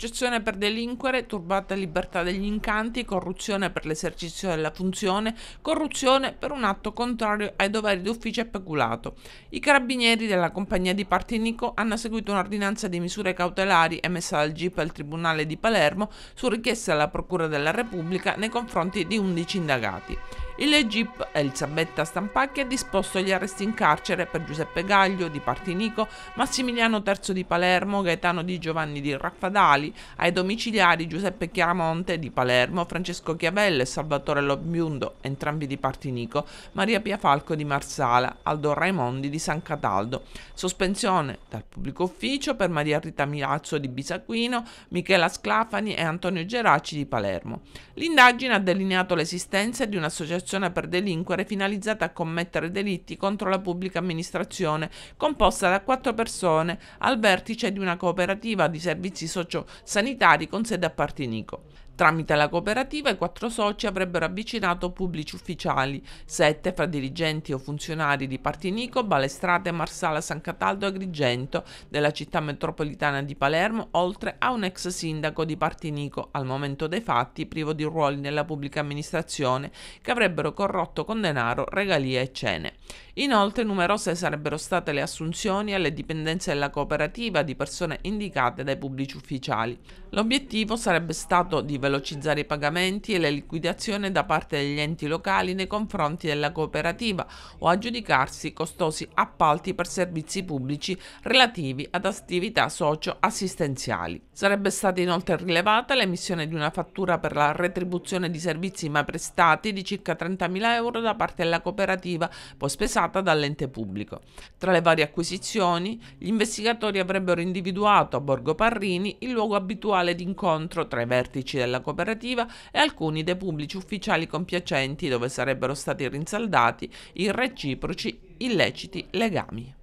Cessione per delinquere, turbata libertà degli incanti, corruzione per l'esercizio della funzione, corruzione per un atto contrario ai doveri d'ufficio e peculato. I carabinieri della compagnia di Partinico hanno seguito un'ordinanza di misure cautelari emessa dal GIP al Tribunale di Palermo su richiesta della Procura della Repubblica nei confronti di 11 indagati. Il GIP Elisabetta Stampacchi ha disposto gli arresti in carcere per Giuseppe Gaglio di Partinico, Massimiliano III di Palermo, Gaetano di Giovanni di Raffadali, ai domiciliari Giuseppe Chiaramonte di Palermo, Francesco Chiavelle e Salvatore Lobbiundo, entrambi di Partinico, Maria Piafalco di Marsala, Aldo Raimondi di San Cataldo. Sospensione dal pubblico ufficio per Maria Rita Milazzo di Bisaquino, Michela Sclafani e Antonio Geraci di Palermo. L'indagine ha delineato l'esistenza di un'associazione associazione per delinquere finalizzata a commettere delitti contro la pubblica amministrazione, composta da quattro persone al vertice di una cooperativa di servizi sociosanitari con sede a Partinico. Tramite la cooperativa i quattro soci avrebbero avvicinato pubblici ufficiali, sette fra dirigenti o funzionari di Partinico, Balestrate, Marsala, San Cataldo e Agrigento della città metropolitana di Palermo, oltre a un ex sindaco di Partinico, al momento dei fatti privo di ruoli nella pubblica amministrazione, che avrebbe avrebbero corrotto con denaro, regalie e cene. Inoltre numerose sarebbero state le assunzioni alle dipendenze della cooperativa di persone indicate dai pubblici ufficiali. L'obiettivo sarebbe stato di velocizzare i pagamenti e le liquidazioni da parte degli enti locali nei confronti della cooperativa o aggiudicarsi costosi appalti per servizi pubblici relativi ad attività socio-assistenziali. Sarebbe stata inoltre rilevata l'emissione di una fattura per la retribuzione di servizi mai prestati di circa 30 30.000 euro da parte della cooperativa, poi spesata dall'ente pubblico. Tra le varie acquisizioni, gli investigatori avrebbero individuato a Borgo Parrini il luogo abituale di incontro tra i vertici della cooperativa e alcuni dei pubblici ufficiali compiacenti dove sarebbero stati rinsaldati i reciproci illeciti legami.